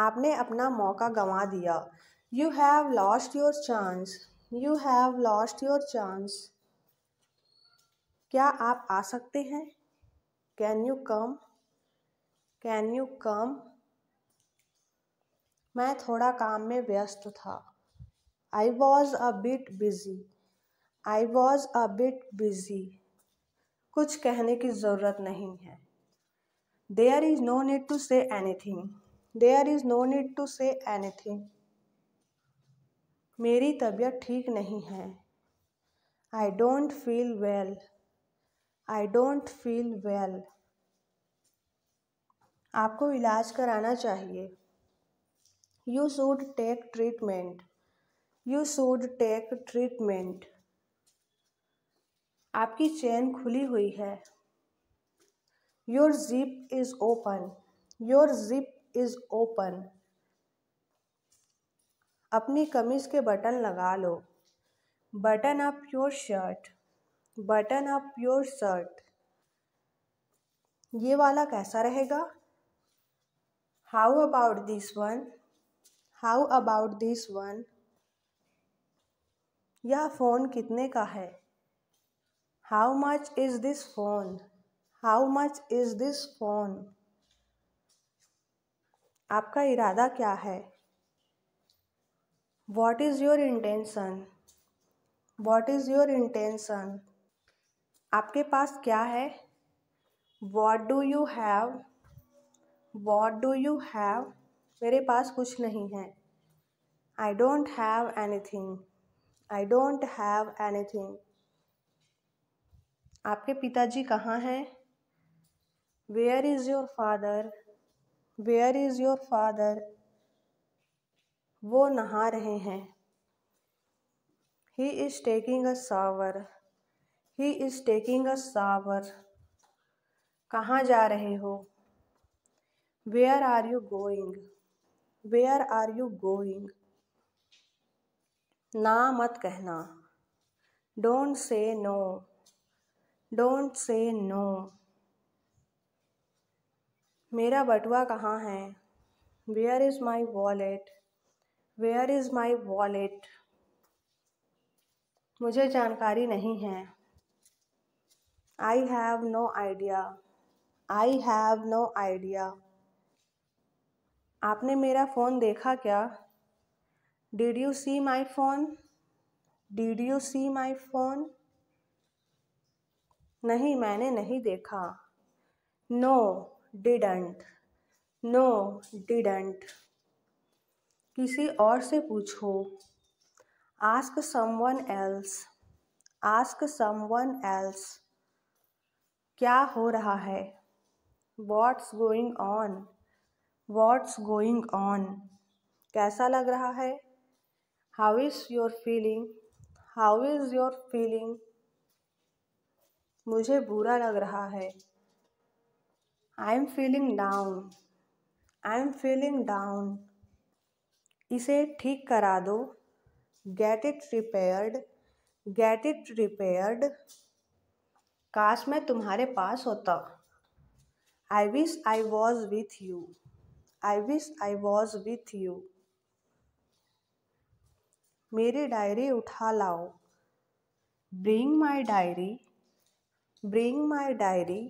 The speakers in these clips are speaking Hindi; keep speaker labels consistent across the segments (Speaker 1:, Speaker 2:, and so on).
Speaker 1: आपने अपना मौका गंवा दिया you have lost your chance you have lost your chance क्या आप आ सकते हैं can you come can you come मैं थोड़ा काम में व्यस्त था I was a bit busy I was a bit busy कुछ कहने की ज़रूरत नहीं है there is no need to say anything there is no need to say anything मेरी तबीयत ठीक नहीं है I don't feel well I don't feel well आपको इलाज कराना चाहिए you should take treatment you should take treatment आपकी चेन खुली हुई है your zip is open your zip is open अपनी कमीज़ के बटन लगा लो button up your shirt button up your shirt ये वाला कैसा रहेगा how about this one how about this one यह फ़ोन कितने का है how much is this phone how much is this phone आपका इरादा क्या है what is your intention what is your intention आपके पास क्या है what do you have what do you have मेरे पास कुछ नहीं है I don't have anything I don't have anything आपके पिताजी कहाँ हैं where is your father where is your father वो नहा रहे हैं he is taking a shower he is taking a shower कहाँ जा रहे हो where are you going where are you going ना मत कहना don't say no don't say no मेरा बटुआ कहाँ है where is my wallet where is my wallet मुझे जानकारी नहीं है I have no idea I have no idea आपने मेरा फ़ोन देखा क्या did you see my phone did you see my phone नहीं मैंने नहीं देखा no no, didn't no didn't किसी और से पूछो ask someone else ask someone else क्या हो रहा है what's going on what's going on कैसा लग रहा है how is your feeling how is your feeling मुझे बुरा लग रहा है I am feeling down I am feeling down इसे ठीक करा दो get it repaired get it repaired काश मैं तुम्हारे पास होता I wish I was with you I wish I was with you मेरी डायरी उठा लाओ bring my diary bring my diary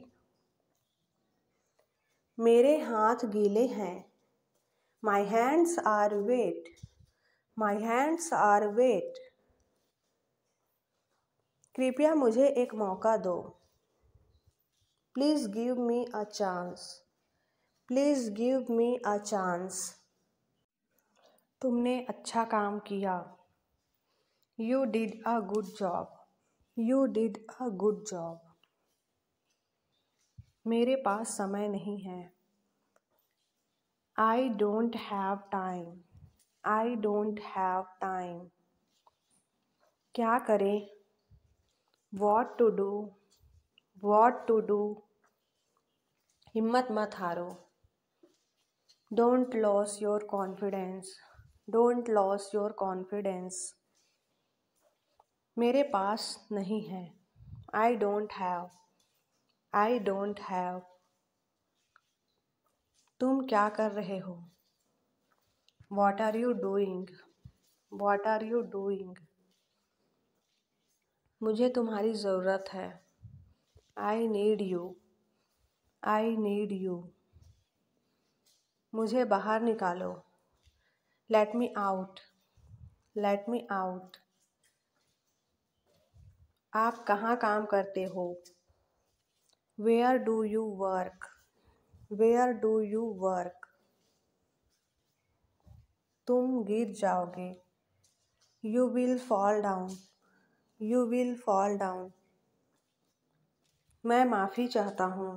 Speaker 1: मेरे हाथ गीले हैं my hands are wet my hands are wet कृपया मुझे एक मौका दो please give me a chance please give me a chance तुमने अच्छा काम किया you did a good job you did a good job मेरे पास समय नहीं है I don't have time I don't have time क्या करें what to do what to do हिम्मत मत हारो don't lose your confidence don't lose your confidence मेरे पास नहीं है I don't have I don't have तुम क्या कर रहे हो what are you doing what are you doing मुझे तुम्हारी ज़रूरत है I need you I need you मुझे बाहर निकालो let me out let me out आप कहाँ काम करते हो where do you work where do you work तुम गिर जाओगे you will fall down you will fall down मैं माफ़ी चाहता हूँ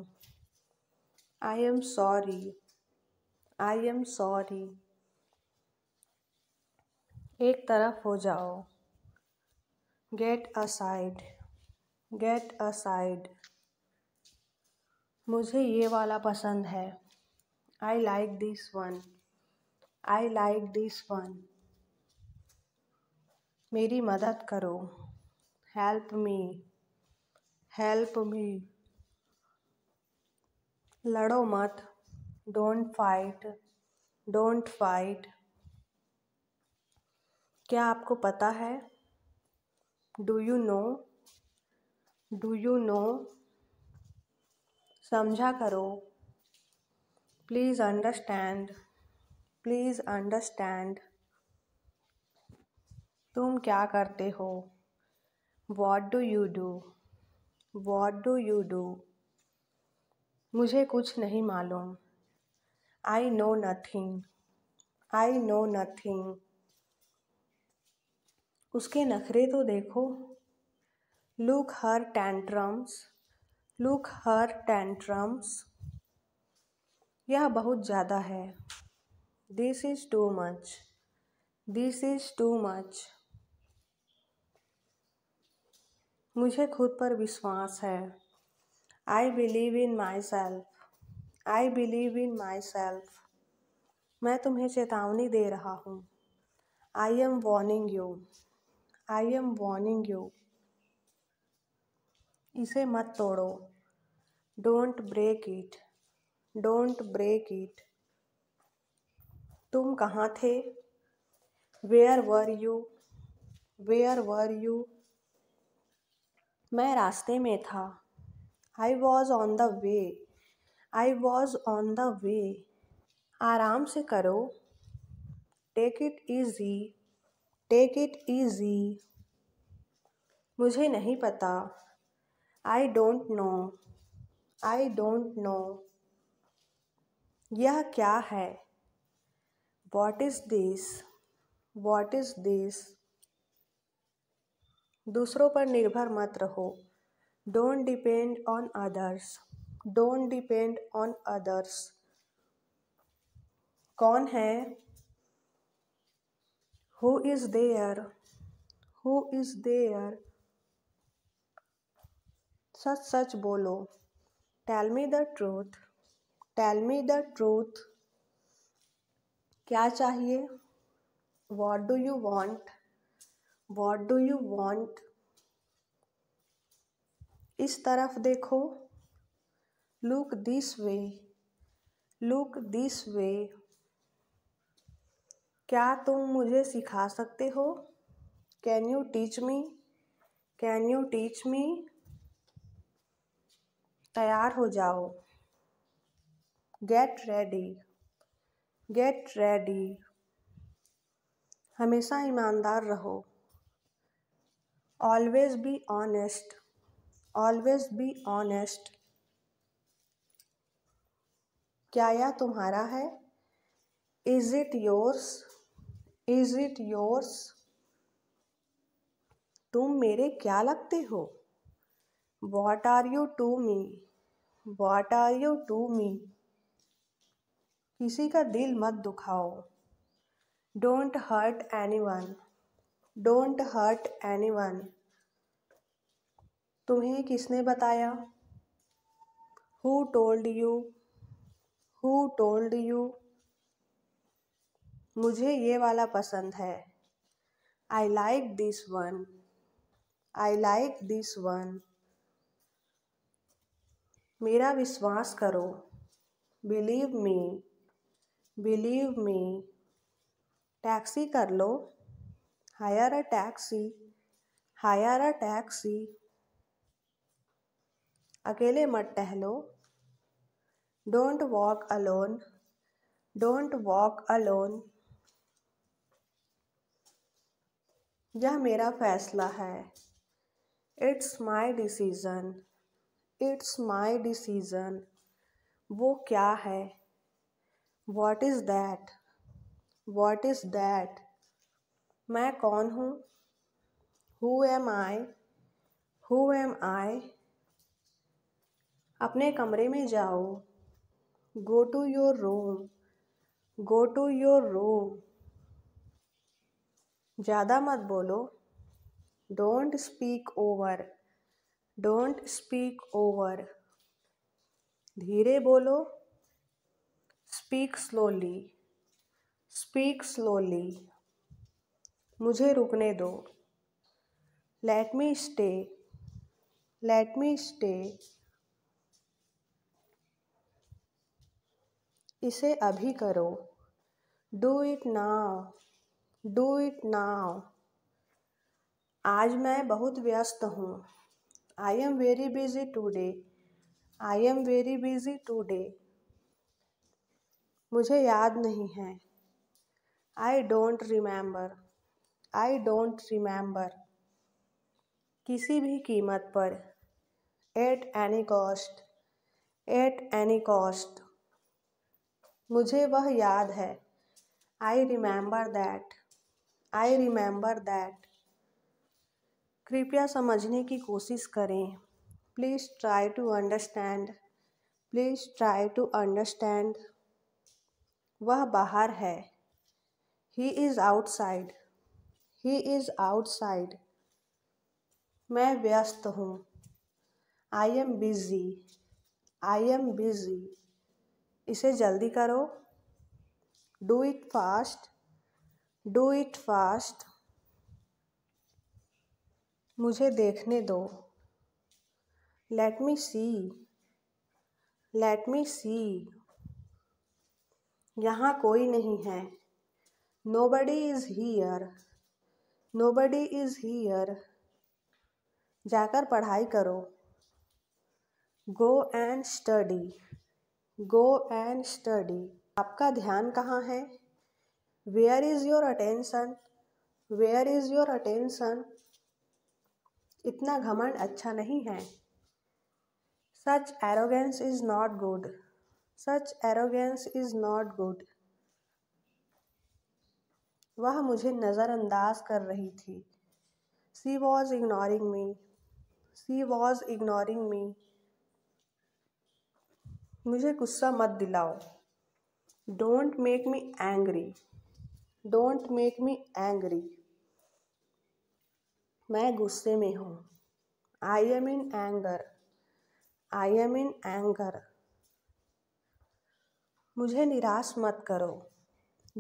Speaker 1: I am sorry I am sorry एक तरफ हो जाओ get a side get a side मुझे ये वाला पसंद है I like this one I like this one मेरी मदद करो हेल्प मी हेल्प मी लड़ो मत डोंट फाइट डोंट फाइट क्या आपको पता है do you know do you know समझा करो प्लीज़ अंडरस्टैंड प्लीज़ अंडरस्टैंड तुम क्या करते हो what do you do what do you do मुझे कुछ नहीं मालूम I know nothing I know nothing उसके नखरे तो देखो look her tantrums look her tantrums यह बहुत ज़्यादा है this is too much this is too much मुझे खुद पर विश्वास है I believe in myself I believe in myself मैं तुम्हें चेतावनी दे रहा हूँ I am warning you I am warning you इसे मत तोड़ो don't break it don't break it तुम कहाँ थे where were you where were you मैं रास्ते में था I was on the way I was on the way आराम से करो take it easy take it easy मुझे नहीं पता I don't know I don't know यह क्या है what is this what is this दूसरों पर निर्भर मत रहो don't depend on others don't depend on others कौन है who is there who is there सच सच बोलो tell me the truth tell me the truth क्या चाहिए what do you want what do you want इस तरफ देखो look this way look this way क्या तुम मुझे सिखा सकते हो can you teach me can you teach me तैयार हो जाओ गेट रेडी गेट रेडी हमेशा ईमानदार रहो always be honest always be honest क्या यह तुम्हारा है is it yours is it yours तुम मेरे क्या लगते हो what are you to me what are you to me किसी का दिल मत दुखाओ don't hurt anyone don't hurt anyone तुम्हें किसने बताया who told you who told you मुझे ये वाला पसंद है I like this one I like this one मेरा विश्वास करो believe me believe me taxi कर लो hire a taxi hire a taxi अकेले मत टहलो don't walk alone don't walk alone यह मेरा फैसला है it's my decision it's my decision वो क्या है what is that what is that मैं कौन हूँ who am I who am I अपने कमरे में जाओ go to your room go to your room ज़्यादा मत बोलो don't speak over don't speak over धीरे बोलो स्पीक स्लोली स्पीक स्लोली मुझे रुकने दो let me stay let me stay इसे अभी करो do it now do it now आज मैं बहुत व्यस्त हूँ I am very busy today. I am very busy today. मुझे याद नहीं है I don't remember I don't remember किसी भी कीमत पर at any cost at any cost मुझे वह याद है I remember that I remember that कृपया समझने की कोशिश करें please try to understand please try to understand वह बाहर है he is outside he is outside मैं व्यस्त हूँ I am busy I am busy इसे जल्दी करो do it fast do it fast मुझे देखने दो लेट मी सी लेट मी सी यहाँ कोई नहीं है nobody is here nobody is here जाकर पढ़ाई करो go and study go and study आपका ध्यान कहाँ है where is your attention where is your attention इतना घमंड अच्छा नहीं है such arrogance is not good such arrogance is not good वह मुझे नज़रअंदाज कर रही थी she was ignoring me she was ignoring me मुझे गुस्सा मत दिलाओ don't make me angry don't make me angry मैं गुस्से में हूँ I am in anger I am in anger मुझे निराश मत करो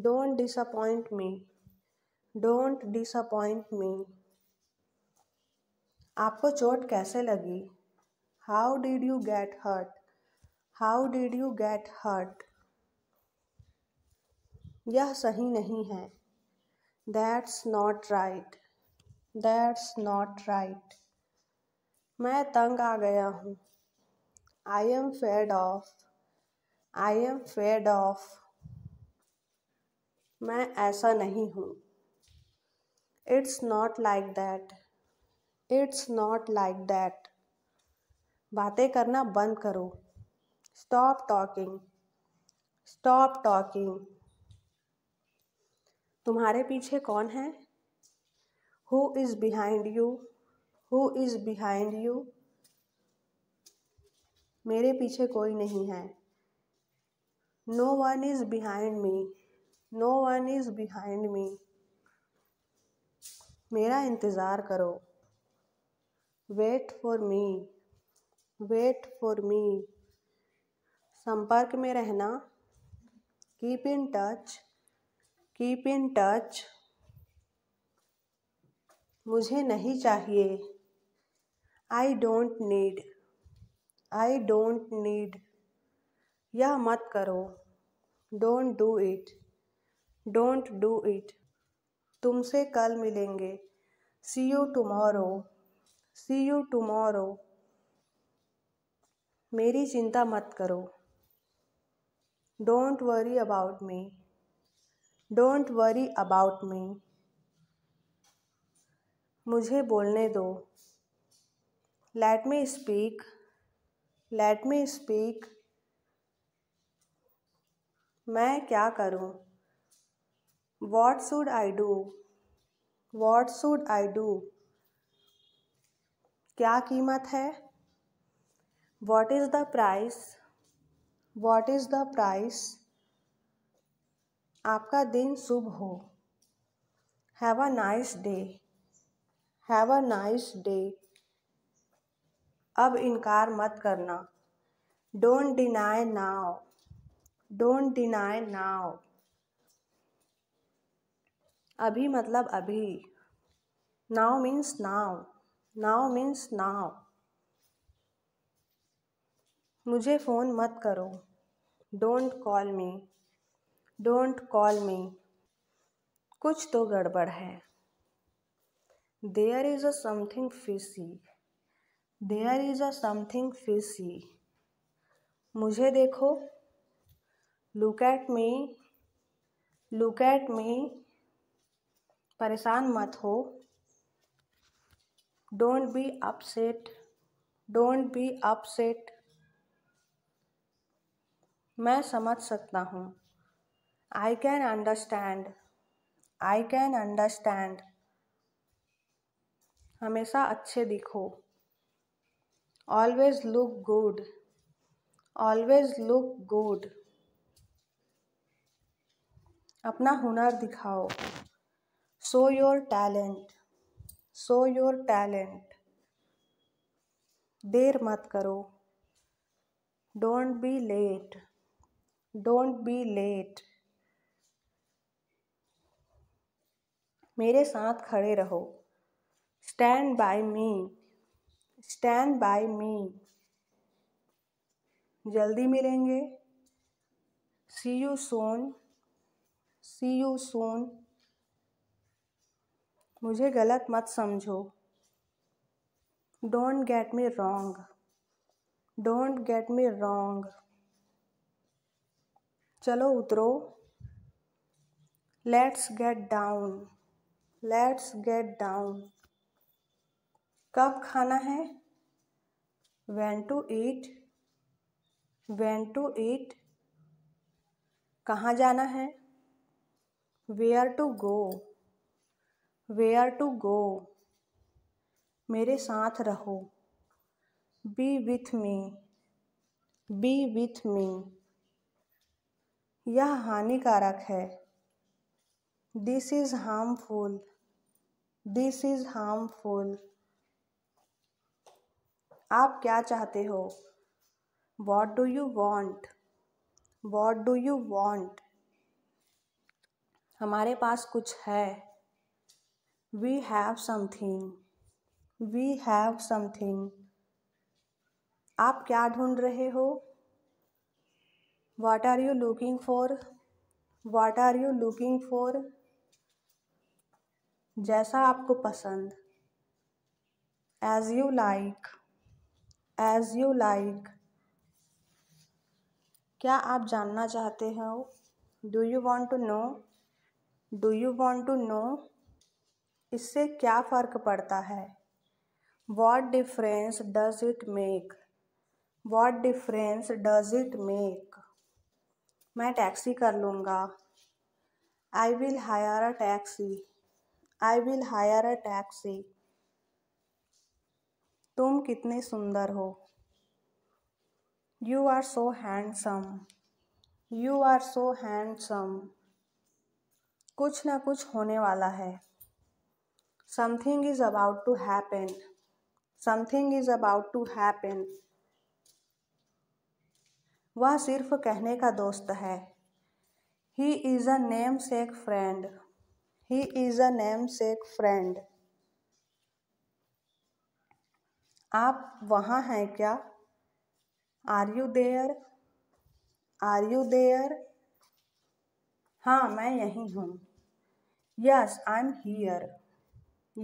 Speaker 1: don't disappoint me don't disappoint me आपको चोट कैसे लगी how did you get hurt how did you get hurt यह सही नहीं है that's not right that's not right मैं तंग आ गया हूँ I am fed off I am fed off मैं ऐसा नहीं हूँ it's not like that it's not like that बातें करना बंद करो स्टॉप टॉकिंग स्टॉप टॉकिंग तुम्हारे पीछे कौन है who is behind you who is behind you मेरे पीछे कोई नहीं है no one is behind me no one is behind me मेरा इंतज़ार करो wait for me wait for me संपर्क में रहना keep in touch keep in touch मुझे नहीं चाहिए I don't need I don't need यह मत करो don't do it don't do it तुमसे कल मिलेंगे see you tomorrow C you tomorrow मेरी चिंता मत करो don't worry about me don't worry about me मुझे बोलने दो let me speak let me speak मैं क्या करूं? What should I do what should I do क्या कीमत है what is the price what is the price आपका दिन शुभ हो have a nice day have a nice day अब इनकार मत करना don't deny now don't deny now अभी मतलब अभी नाव मीन्स नाव नाव मीन्स नाव मुझे फ़ोन मत करो don't call me don't call me कुछ तो गड़बड़ है there is a something fishy there is a something fishy मुझे देखो look at me look at me परेशान मत हो don't be upset don't be upset मैं समझ सकता हूँ I can understand I can understand हमेशा अच्छे दिखो always look good always look good अपना हुनर दिखाओ show your talent show your talent देर मत करो don't be late don't be late मेरे साथ खड़े रहो stand by me stand by me जल्दी मिलेंगे see you soon C you soon मुझे गलत मत समझो don't get me wrong don't get me wrong चलो उतरो let's get down let's get down कब खाना है when to eat when to eat कहाँ जाना है where to go where to go मेरे साथ रहो be with me be with me यह हानिकारक है this is harmful this is harmful आप क्या चाहते हो what do you want what do you want हमारे पास कुछ है we have something we have something आप क्या ढूंढ रहे हो what are you looking for what are you looking for जैसा आपको पसंद as you like as you like क्या आप जानना चाहते हो do you want to know do you want to know इससे क्या फ़र्क पड़ता है what difference does it make what difference does it make मैं टैक्सी कर लूँगा I will hire a taxi I will hire a taxi तुम कितने सुंदर हो you are so handsome you are so handsome कुछ ना कुछ होने वाला है something is about to happen something is about to happen वह सिर्फ कहने का दोस्त है he is a namesake friend he is a namesake friend आप वहाँ हैं क्या are you there are you there हाँ मैं यहीं हूँ yes I am hear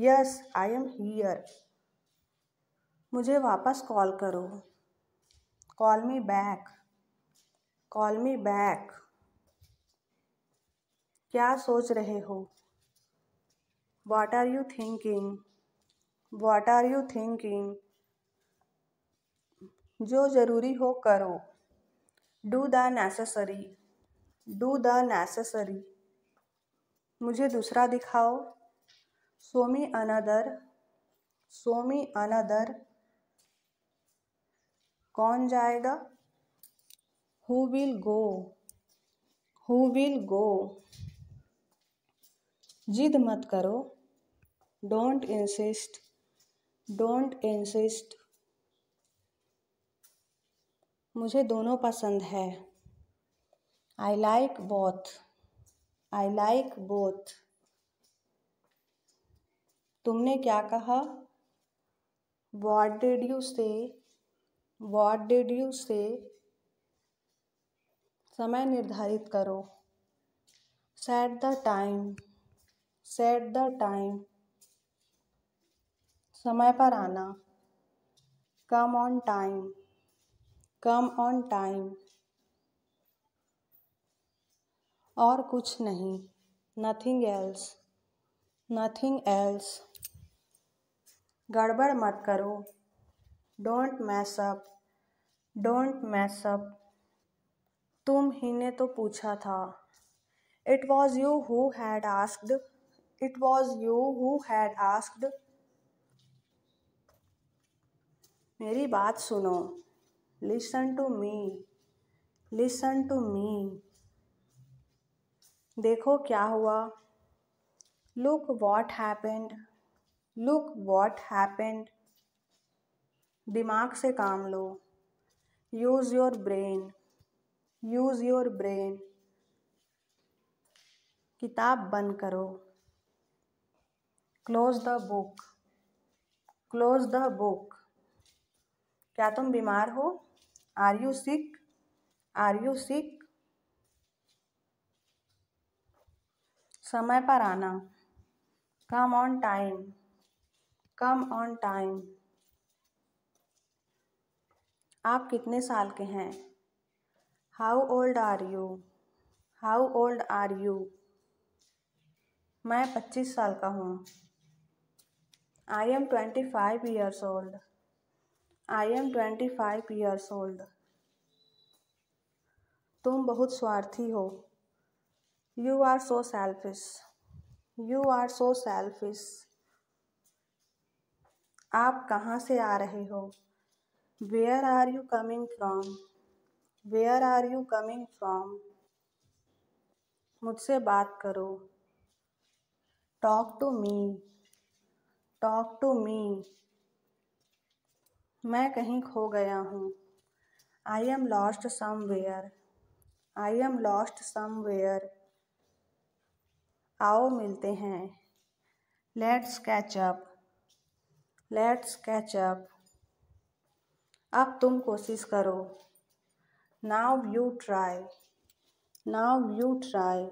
Speaker 1: yes I am here मुझे वापस कॉल करो call me back call me back क्या सोच रहे हो what are you thinking what are you thinking जो ज़रूरी हो करो do the necessary do the necessary मुझे दूसरा दिखाओ सोमी अनदर सोमी अनदर कौन जाएगा who will go who will go जिद मत करो डोंट इंसिस्ट डोंट इंसिस्ट मुझे दोनों पसंद है I like both I like both तुमने क्या कहा what did you say what did you say समय निर्धारित करो set the time set the time समय पर आना come on time come on time और कुछ नहीं नथिंग एल्स नथिंग एल्स गड़बड़ मत करो don't mess up don't mess up तुम ही ने तो पूछा था it was you who had asked it was you who had asked मेरी बात सुनो listen to me listen to me देखो क्या हुआ look what happened look what happened दिमाग से काम लो use your brain use your brain किताब बंद करो close the book close the book क्या तुम बीमार हो are you sick are you sick समय पर आना come on time come on time आप कितने साल के हैं how old are you how old are you मैं पच्चीस साल का हूँ I am twenty five years old I am twenty five years old तुम बहुत स्वार्थी हो you are so selfish you are so selfish आप कहाँ से आ रहे हो where are you coming from where are you coming from मुझसे बात करो talk to me talk to me मैं कहीं खो गया हूँ I am lost somewhere I am lost somewhere आओ मिलते हैं let's catch up let's catch up अब तुम कोशिश करो now you try now you try